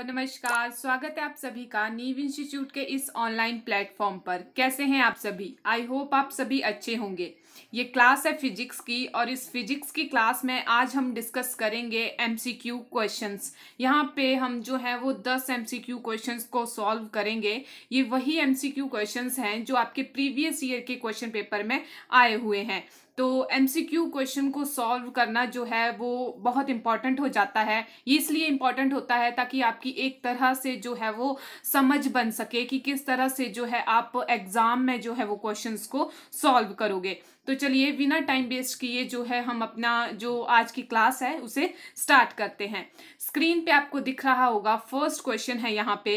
नमस्कार स्वागत है आप सभी का नीव इंस्टीट्यूट के इस ऑनलाइन प्लेटफॉर्म पर कैसे हैं आप सभी आई होप आप सभी अच्छे होंगे ये क्लास है फिजिक्स की और इस फिजिक्स की क्लास में आज हम डिस्कस करेंगे एमसीक्यू क्वेश्चंस यहाँ पे हम जो है वो 10 एमसीक्यू क्वेश्चंस को सॉल्व करेंगे ये वही एमसीक्यू क्वेश्चंस हैं जो आपके प्रीवियस ईयर के क्वेश्चन पेपर में आए हुए हैं तो एमसीक्यू क्वेश्चन को सॉल्व करना जो है वो बहुत इंपॉर्टेंट हो जाता है ये इसलिए इंपॉर्टेंट होता है ताकि आपकी एक तरह से जो है वो समझ बन सके कि किस तरह से जो है आप एग्जाम में जो है वो क्वेश्चन को सॉल्व करोगे तो चलिए बिना टाइम वेस्ट किए जो है हम अपना जो आज की क्लास है उसे स्टार्ट करते हैं स्क्रीन पे आपको दिख रहा होगा फर्स्ट क्वेश्चन है यहाँ पे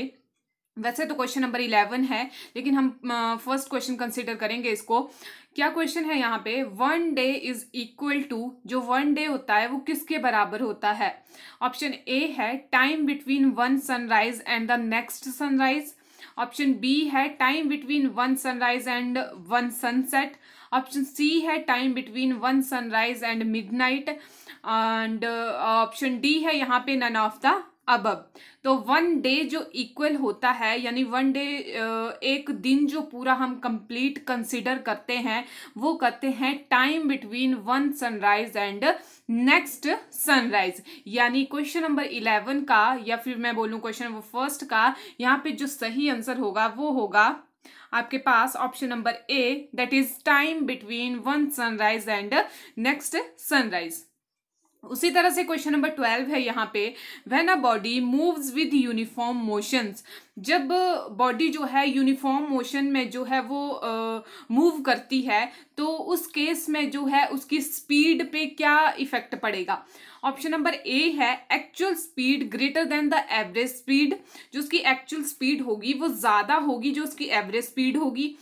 वैसे तो क्वेश्चन नंबर इलेवन है लेकिन हम फर्स्ट क्वेश्चन कंसिडर करेंगे इसको क्या क्वेश्चन है यहाँ पे one day is equal to जो वन डे होता है वो किसके बराबर होता है ऑप्शन ए है time between one sunrise and the next sunrise option B है time between one sunrise and one sunset option C है time between one sunrise and midnight and option D है यहाँ पे नन ऑफ द अब अब तो one day जो equal होता है यानी वन डे एक दिन जो पूरा हम कंप्लीट कंसिडर करते हैं वो कहते हैं time between one sunrise and next sunrise यानी क्वेश्चन नंबर इलेवन का या फिर मैं बोलूँ क्वेश्चन वो फर्स्ट का यहाँ पे जो सही आंसर होगा वो होगा आपके पास option number A that is time between one sunrise and next sunrise उसी तरह से क्वेश्चन नंबर ट्वेल्व है यहाँ पे when a body moves with uniform motions जब बॉडी जो है यूनिफॉर्म मोशन में जो है वो मूव करती है तो उस केस में जो है उसकी स्पीड पे क्या इफेक्ट पड़ेगा ऑप्शन नंबर ए है actual speed greater than the average speed जो उसकी एक्चुअल स्पीड होगी वो ज़्यादा होगी जो उसकी एवरेज स्पीड होगी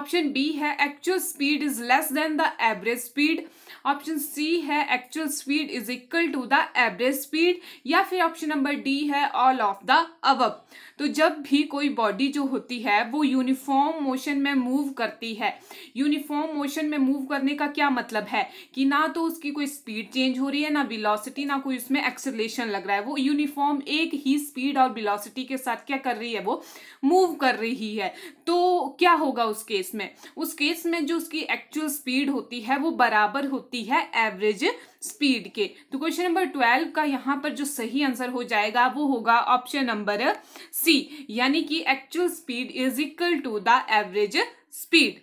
ऑप्शन बी है actual speed is less than the average speed option C है actual speed is equal to the average speed या फिर ऑप्शन नंबर डी है ऑल ऑफ द अबब तो जब भी कोई बॉडी जो होती है वो यूनिफॉर्म मोशन में मूव करती है यूनिफॉर्म मोशन में मूव करने का क्या मतलब है कि ना तो उसकी कोई स्पीड चेंज हो रही है ना विलोसिटी ना कोई उसमें एक्सेलेशन लग रहा है वो यूनिफॉर्म एक ही स्पीड और विलोसिटी के साथ क्या कर रही है वो मूव कर रही है तो क्या होगा उस केस में उस केस में जो उसकी एक्चुअल स्पीड होती है वो बराबर होती होती है एवरेज स्पीड के तो क्वेश्चन नंबर ट्वेल्व का यहाँ पर जो सही आंसर हो जाएगा वो होगा ऑप्शन नंबर सी यानी कि actual speed is equal to the average speed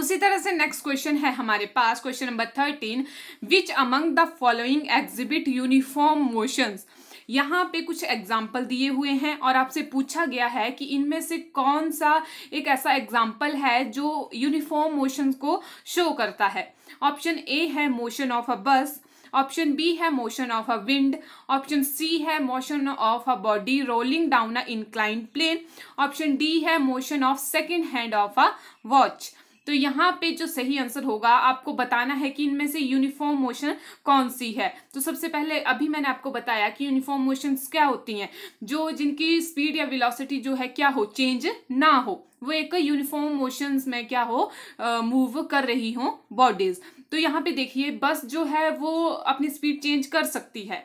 उसी तरह से नेक्स्ट क्वेश्चन है हमारे पास question number thirteen which among the following exhibit uniform motions यहाँ पे कुछ एग्जाम्पल दिए हुए हैं और आपसे पूछा गया है कि इनमें से कौन सा एक ऐसा एग्जाम्पल है जो यूनिफॉर्म मोशन को शो करता है ऑप्शन ए है motion of a bus option B है motion of a wind option C है motion of a body rolling down a inclined plane option D है motion of second hand of a watch तो यहाँ पे जो सही answer होगा आपको बताना है कि इनमें से यूनिफॉर्म मोशन कौन सी है तो सबसे पहले अभी मैंने आपको बताया कि यूनिफॉर्म मोशन क्या होती हैं जो जिनकी स्पीड या विलोसिटी जो है क्या हो चेंज ना हो वो एक यूनिफॉर्म मोशंस में क्या हो मूव कर रही हो बॉडीज तो यहाँ पे देखिए बस जो है वो अपनी स्पीड चेंज कर सकती है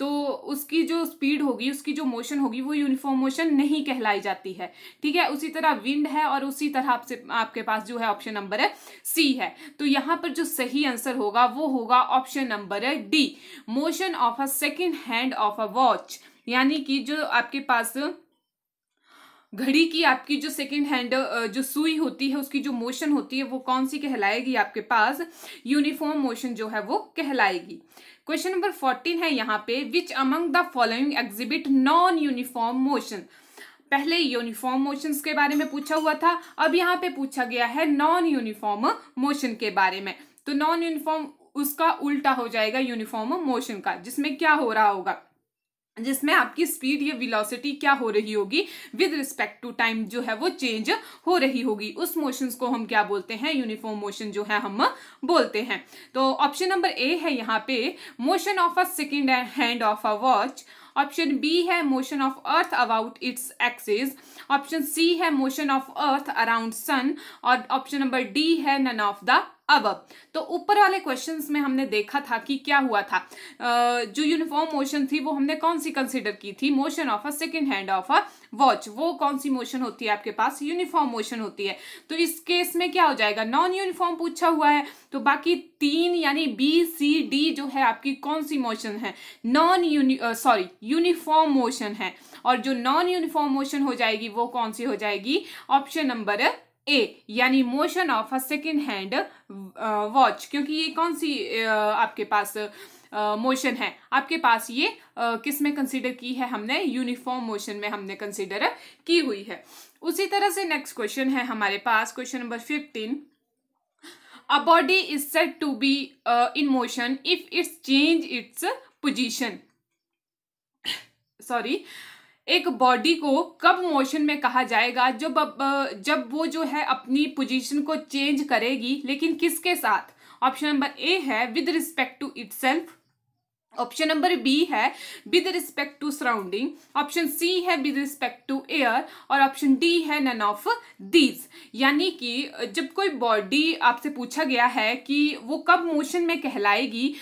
तो उसकी जो स्पीड होगी उसकी जो मोशन होगी वो यूनिफॉर्म मोशन नहीं कहलाई जाती है ठीक है उसी तरह विंड है और उसी तरह आपसे आपके पास जो है ऑप्शन नंबर है सी है तो यहाँ पर जो सही आंसर होगा वो होगा ऑप्शन नंबर है D motion of a second hand of a watch यानी कि जो आपके पास घड़ी की आपकी जो सेकेंड हैंड जो सुई होती है उसकी जो मोशन होती है वो कौन सी कहलाएगी आपके पास यूनिफॉर्म मोशन जो है वो कहलाएगी क्वेश्चन नंबर फोर्टीन है यहाँ पे which among the following exhibit non uniform motion पहले यूनिफॉर्म मोशंस के बारे में पूछा हुआ था अब यहाँ पे पूछा गया है नॉन यूनिफॉर्म मोशन के बारे में तो नॉन यूनिफॉर्म उसका उल्टा हो जाएगा यूनिफॉर्म मोशन का जिसमें क्या हो रहा होगा जिसमें आपकी स्पीड या वेलोसिटी क्या हो रही होगी विद रिस्पेक्ट टू टाइम जो है वो चेंज हो रही होगी उस मोशंस को हम क्या बोलते हैं यूनिफॉर्म मोशन जो है हम बोलते हैं तो ऑप्शन नंबर ए है यहाँ पे motion of a second hand of a watch option B है motion of earth about its axis option C है motion of earth around sun और ऑप्शन नंबर डी है नन ऑफ द अब तो ऊपर वाले क्वेश्चंस में हमने देखा था कि क्या हुआ था जो यूनिफॉर्म मोशन थी वो हमने कौन सी कंसिडर की थी motion of a second hand of a watch वो कौन सी मोशन होती है आपके पास यूनिफॉर्म मोशन होती है तो इस केस में क्या हो जाएगा नॉन यूनिफॉर्म पूछा हुआ है तो बाकी तीन यानी बी सी डी जो है आपकी कौन सी मोशन है non uni sorry uniform motion है और जो नॉन यूनिफॉर्म मोशन हो जाएगी वो कौन सी हो जाएगी ऑप्शन नंबर ए यानी motion of a second hand watch क्योंकि ये कौन सी uh, आपके पास मोशन uh, है आपके पास ये uh, किस में कंसिडर की है हमने यूनिफॉर्म मोशन में हमने कंसिडर की हुई है उसी तरह से नेक्स्ट क्वेश्चन है हमारे पास question number fifteen a body is set to be in motion if its change its position sorry एक बॉडी को कब मोशन में कहा जाएगा जब जब वो जो है अपनी पोजीशन को चेंज करेगी लेकिन किसके साथ ऑप्शन नंबर ए है with respect to it option number B है with respect to surrounding option C है विद रिस्पेक्ट टू एयर और ऑप्शन डी है नन ऑफ दीज यानी कि जब कोई बॉडी आपसे पूछा गया है कि वो कब मोशन में कहलाएगी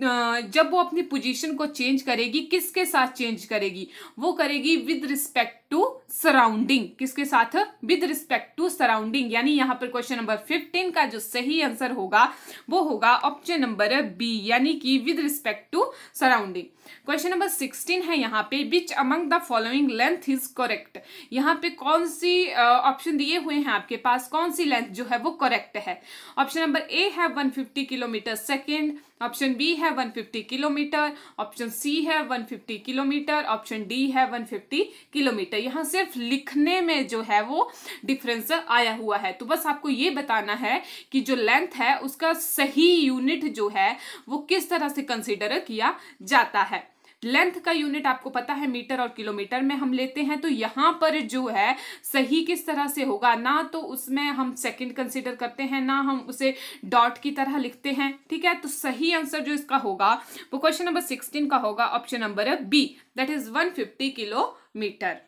जब वो अपनी पोजीशन को चेंज करेगी किसके साथ चेंज करेगी वो करेगी विद रिस्पेक्ट टू सराउंडिंग किसके साथ विद रिस्पेक्ट टू सराउंडिंग यानी यहाँ पर क्वेश्चन नंबर फिफ्टीन का जो सही आंसर होगा वो होगा ऑप्शन नंबर बी यानी कि with respect to surrounding question number sixteen है यहाँ पे which among the following length is correct यहाँ पे कौन सी ऑप्शन दिए हुए हैं आपके पास कौन सी लेंथ जो है वो करेक्ट है ऑप्शन नंबर ए है one fifty kilometre second option B है 150 किलोमीटर ऑप्शन सी है 150 किलोमीटर ऑप्शन डी है 150 किलोमीटर यहाँ सिर्फ लिखने में जो है वो डिफरेंस आया हुआ है तो बस आपको ये बताना है कि जो लेंथ है उसका सही यूनिट जो है वो किस तरह से कंसिडर किया जाता है लेंथ का यूनिट आपको पता है मीटर और किलोमीटर में हम लेते हैं तो यहाँ पर जो है सही किस तरह से होगा ना तो उसमें हम सेकंड कंसिडर करते हैं ना हम उसे डॉट की तरह लिखते हैं ठीक है तो सही आंसर जो इसका होगा वो क्वेश्चन नंबर सिक्सटीन का होगा option number B that is one fifty kilometre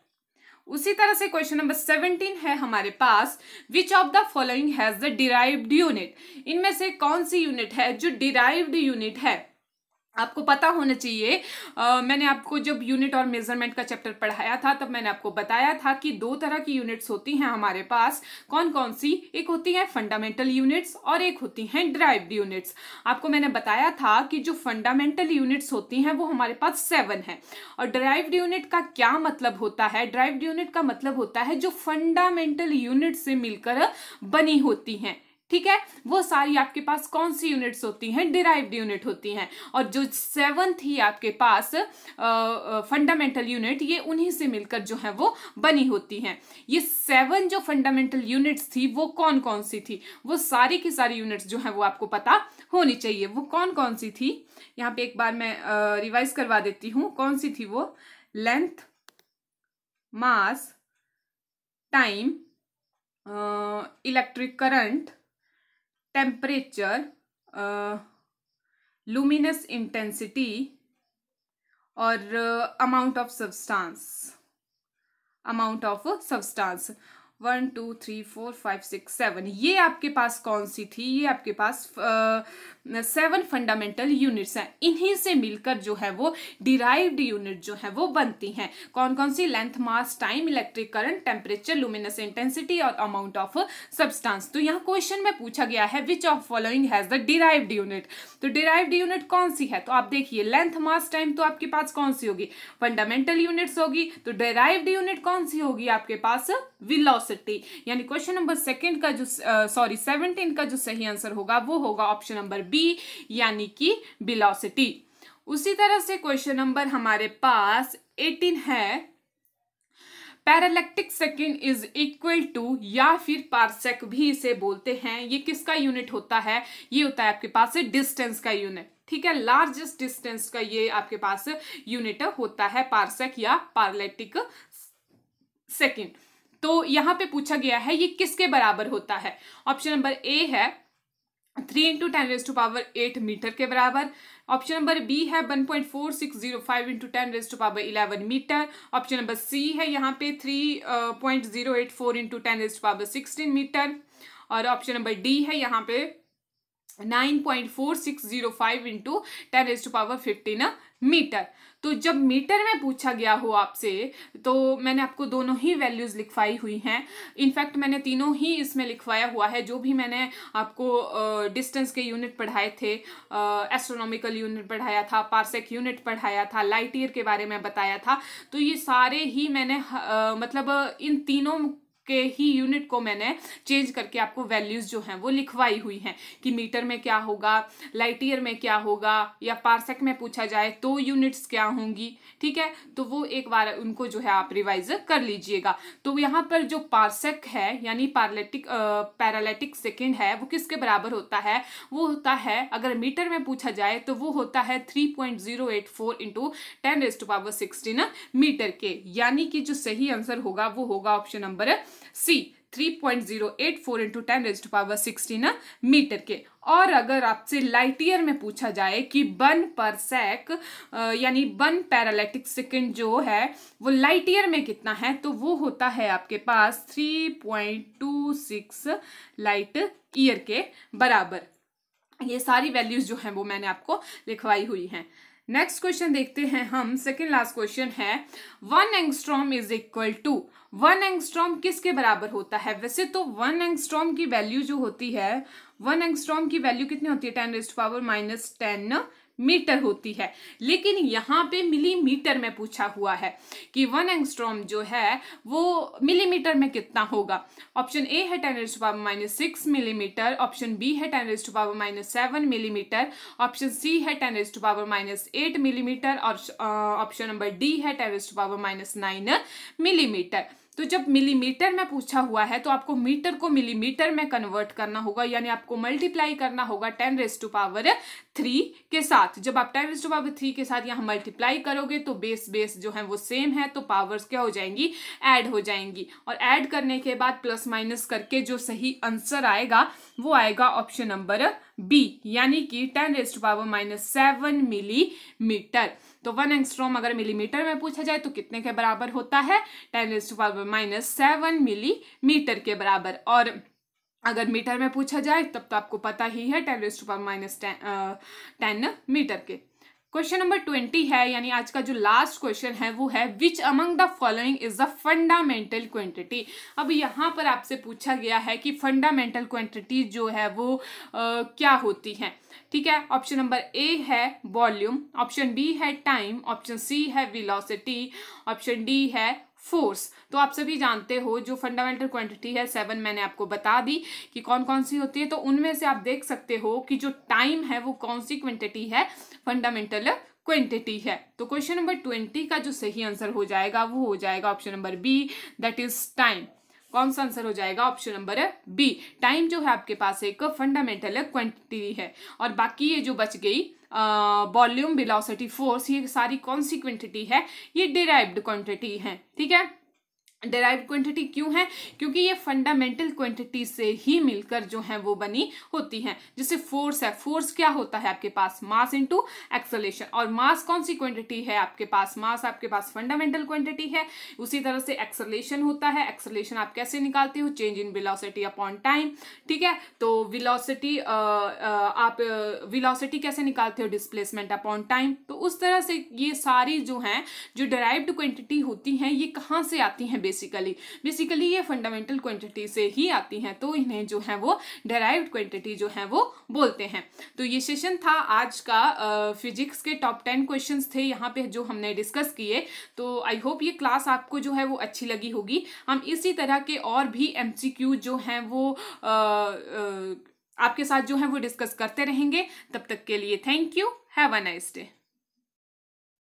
उसी तरह से क्वेश्चन नंबर सेवनटीन है हमारे पास which of the following has the derived unit इनमें से कौन सी यूनिट है जो डिराइव्ड यूनिट है आपको पता होना चाहिए आ, मैंने आपको जब यूनिट और मेजरमेंट का चैप्टर पढ़ाया था तब मैंने आपको बताया था कि दो तरह की यूनिट्स होती हैं हमारे पास कौन कौन सी एक होती है फंडामेंटल यूनिट्स और एक होती हैं ड्राइव्ड यूनिट्स आपको मैंने बताया था कि जो फंडामेंटल यूनिट्स होती हैं वो हमारे पास सेवन है और ड्राइव्ड यूनिट का क्या मतलब होता है ड्राइव्ड यूनिट का मतलब होता है जो फंडामेंटल यूनिट से मिलकर बनी होती हैं ठीक है वो सारी आपके पास कौन सी यूनिट्स होती हैं डिराइव्ड यूनिट होती हैं और जो सेवंथ ही आपके पास फंडामेंटल यूनिट ये उन्हीं से मिलकर जो है वो बनी होती हैं ये सेवन जो फंडामेंटल यूनिट्स थी वो कौन कौन सी थी वो सारी की सारी यूनिट्स जो है वो आपको पता होनी चाहिए वो कौन कौन सी थी यहाँ पे एक बार मैं रिवाइज करवा देती हूँ कौन सी थी वो length mass time electric current temperature, uh, luminous intensity or uh, amount of substance amount of uh, substance one two three four five six seven ये आपके पास कौन सी थी ये आपके पास सेवन फंडामेंटल यूनिट्स हैं इन्हीं से मिलकर जो है वो डिराइव्ड यूनिट जो है वो बनती हैं कौन कौन सी length mass time electric current temperature luminous intensity और अमाउंट ऑफ सब्सटेंस तो यहाँ क्वेश्चन में पूछा गया है which of following has the derived unit तो डिराइव्ड यूनिट कौन सी है तो आप देखिए लेंथ मास टाइम तो आपके पास कौन सी होगी फंडामेंटल यूनिट्स होगी तो डिराइव्ड यूनिट कौन सी होगी आपके पास विलोसिटी सकते यानी क्वेश्चन नंबर सेकंड का जो सॉरी uh, सेवनटीन का जो सही आंसर होगा वो होगा ऑप्शन नंबर बी यानी कि बिलोसिटी उसी तरह से क्वेश्चन नंबर हमारे पास एटीन है parallactic second is equal to या फिर पार्सेक भी इसे बोलते हैं ये किसका यूनिट होता है ये होता है आपके पास डिस्टेंस का यूनिट ठीक है लार्जेस्ट डिस्टेंस का ये आपके पास यूनिट होता है पार्सेक या पार्लेक्टिक सेकेंड तो यहाँ पे पूछा गया है ये किसके बराबर होता है ऑप्शन नंबर ए है three into ten raise to power eight metre के बराबर ऑप्शन नंबर बी है one point four six zero five into ten raise to power eleven metre option number C है यहाँ पे three point zero eight four into ten raise to power sixteen metre और option number D है यहाँ पे nine point four six zero five into ten raise to power fifteen metre तो जब metre में पूछा गया हो आपसे तो मैंने आपको दोनों ही वैल्यूज़ लिखवाई हुई हैं इनफैक्ट मैंने तीनों ही इसमें लिखवाया हुआ है जो भी मैंने आपको डिस्टेंस uh, के यूनिट पढ़ाए थे एस्ट्रोनॉमिकल uh, यूनिट पढ़ाया था पार्सेक यूनिट पढ़ाया था लाइट ईयर के बारे में बताया था तो ये सारे ही मैंने uh, मतलब इन तीनों के ही यूनिट को मैंने चेंज करके आपको वैल्यूज़ जो हैं वो लिखवाई हुई हैं कि मीटर में क्या होगा लाइट ईयर में क्या होगा या पार्सक में पूछा जाए तो यूनिट्स क्या होंगी ठीक है तो वो एक बार उनको जो है आप रिवाइज कर लीजिएगा तो यहाँ पर जो पार्सेक है यानी पार्लेटिक पैरालेटिक सेकेंड है वो किसके बराबर होता है वो होता है अगर मीटर में पूछा जाए तो वो होता है three point zero eight four into ten raised power sixteen metre के यानी कि जो सही आंसर होगा वो होगा option number C 3.084 into ten raise to power sixteen metre के और अगर आपसे लाइट ईयर में पूछा जाए कि बन पर सेक यानी बन पैरालिटिक सेकेंड जो है वो लाइट ईयर में कितना है तो वो होता है आपके पास 3.26 लाइट ईयर के बराबर ये सारी वैल्यूज़ जो हैं वो मैंने आपको लिखवाई हुई हैं नेक्स्ट क्वेश्चन देखते हैं हम सेकेंड लास्ट क्वेश्चन है one angstrom is equal to one angstrom किसके बराबर होता है वैसे तो वन एंगस्ट्रॉम की वैल्यू जो होती है वन एंगस्ट्रॉम की वैल्यू कितनी होती है ten raised power minus ten metre होती है लेकिन यहाँ पे मिलीमीटर में पूछा हुआ है कि वन एंगस्ट्रॉम जो है वो मिलीमीटर में कितना होगा ऑप्शन ए है ten raised power minus six millimetre option B है ten raised power minus seven millimetre option C है ten raised power minus eight millimetre और ऑप्शन नंबर डी है ten raised power minus nine millimetre तो जब millimetre में पूछा हुआ है तो आपको मीटर को मिलीमीटर में कन्वर्ट करना होगा यानी आपको मल्टीप्लाई करना होगा ten raise to power three के साथ जब आप टेन टू पावर थ्री के साथ यहाँ मल्टीप्लाई करोगे तो बेस बेस जो है वो सेम है तो पावर्स क्या हो जाएंगी ऐड हो जाएंगी और ऐड करने के बाद प्लस माइनस करके जो सही आंसर आएगा वो आएगा ऑप्शन नंबर बी यानी कि ten raised power minus seven millimetre तो वन एंगस्ट्रॉम अगर मिलीमीटर में पूछा जाए तो कितने के बराबर होता है ten raised power minus seven millimetre के बराबर और अगर मीटर में पूछा जाए तब तो आपको पता ही है ten raised power minus ten metre के क्वेश्चन नंबर ट्वेंटी है यानी आज का जो लास्ट क्वेश्चन है वो है which among the following is the fundamental quantity अब यहाँ पर आपसे पूछा गया है कि फंडामेंटल क्वांटिटी जो है वो आ, क्या होती है ठीक है ऑप्शन नंबर ए है वॉल्यूम ऑप्शन बी है टाइम ऑप्शन सी है विलोसिटी ऑप्शन डी है फोर्स तो आप सभी जानते हो जो फंडामेंटल क्वांटिटी है सेवन मैंने आपको बता दी कि कौन कौन सी होती है तो उनमें से आप देख सकते हो कि जो टाइम है वो कौन सी क्वांटिटी है फंडामेंटल क्वांटिटी है तो क्वेश्चन नंबर ट्वेंटी का जो सही आंसर हो जाएगा वो हो जाएगा option number B that is time कौन सा आंसर हो जाएगा ऑप्शन नंबर बी टाइम जो है आपके पास एक फंडामेंटल क्वांटिटी है और बाकी ये जो बच गई वॉल्यूम बिलासिटी फोर्स ये सारी कौन सी है ये डिराइव्ड क्वांटिटी है ठीक है डेराइव क्वांटिटी क्यों है क्योंकि ये फंडामेंटल क्वांटिटी से ही मिलकर जो है वो बनी होती हैं जैसे फोर्स है फोर्स क्या होता है आपके पास मास इनटू एक्सलेशन और मास कौन सी क्वांटिटी है आपके पास मास आपके पास फंडामेंटल क्वांटिटी है उसी तरह से एक्सलेशन होता है एक्सलेशन आप कैसे निकालते हो change in velocity upon time ठीक है तो विलोसिटी आप विलोसिटी कैसे निकालते हो डिस्प्लेसमेंट अपॉन टाइम तो उस तरह से ये सारी जो हैं जो डेराइव्ड क्वांटिटी होती हैं ये कहाँ से आती हैं बेसिकली बेसिकली ये फंडामेंटल क्वांटिटी से ही आती हैं तो इन्हें जो है वो डेराइव्ड क्वांटिटी जो है वो बोलते हैं तो ये सेशन था आज का फिजिक्स के टॉप टेन क्वेश्चन थे यहाँ पे जो हमने डिस्कस किए तो आई होप ये क्लास आपको जो है वो अच्छी लगी होगी हम इसी तरह के और भी एम जो हैं वो आपके साथ जो है वो डिस्कस करते रहेंगे तब तक के लिए thank you have a nice day